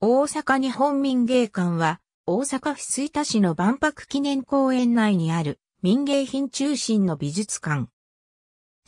大阪日本民芸館は、大阪府吹田市の万博記念公園内にある民芸品中心の美術館。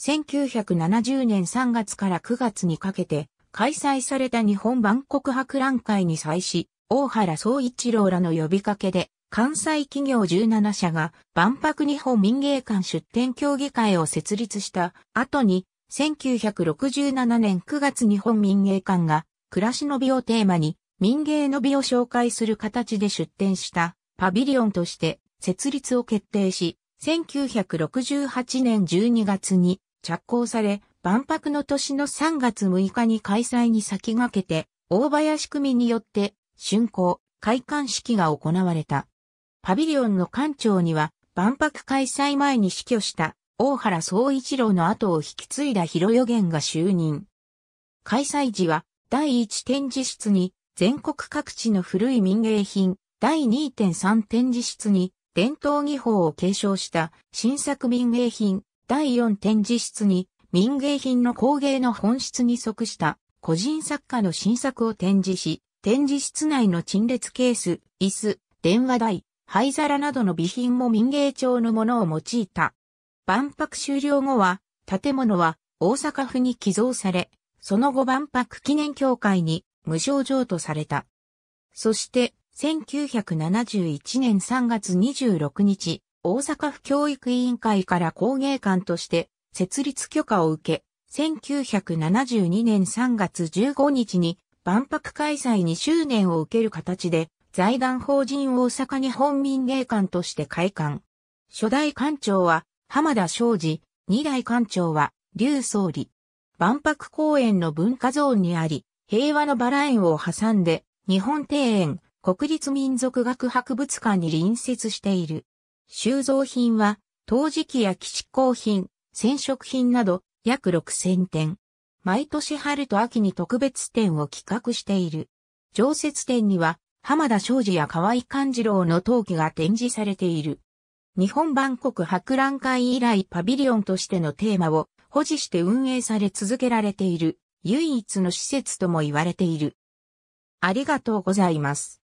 1970年3月から9月にかけて開催された日本万国博覧会に際し、大原総一郎らの呼びかけで、関西企業17社が万博日本民芸館出展協議会を設立した後に、1967年9月日本民芸館が暮らしの美をテーマに民芸の美を紹介する形で出展したパビリオンとして設立を決定し、1968年12月に着工され、万博の年の3月6日に開催に先駆けて、大林組によって、竣工、開館式が行われた。パビリオンの館長には、万博開催前に死去した、大原総一郎の後を引き継いだ広予言が就任。開催時は、第一展示室に、全国各地の古い民芸品第2.3展示室に伝統技法を継承した新作民芸品第4展示室に民芸品の工芸の本質に即した個人作家の新作を展示し、展示室内の陳列ケース、椅子、電話台、灰皿などの備品も民芸町のものを用いた。万博終了後は、建物は大阪府に寄贈され、その後万博記念協会に無症状とされた。そして、1971年3月26日、大阪府教育委員会から工芸館として設立許可を受け、1972年3月15日に万博開催2周年を受ける形で財団法人大阪日本民芸館として開館。初代館長は浜田昌司、二代館長は劉総理。万博公園の文化ゾーンにあり、平和のバラ園を挟んで、日本庭園、国立民族学博物館に隣接している。収蔵品は、陶磁器や基地工品、染色品など、約6000点。毎年春と秋に特別展を企画している。常設展には、浜田昌司や河合勘次郎の陶器が展示されている。日本万国博覧会以来パビリオンとしてのテーマを保持して運営され続けられている。唯一の施設とも言われている。ありがとうございます。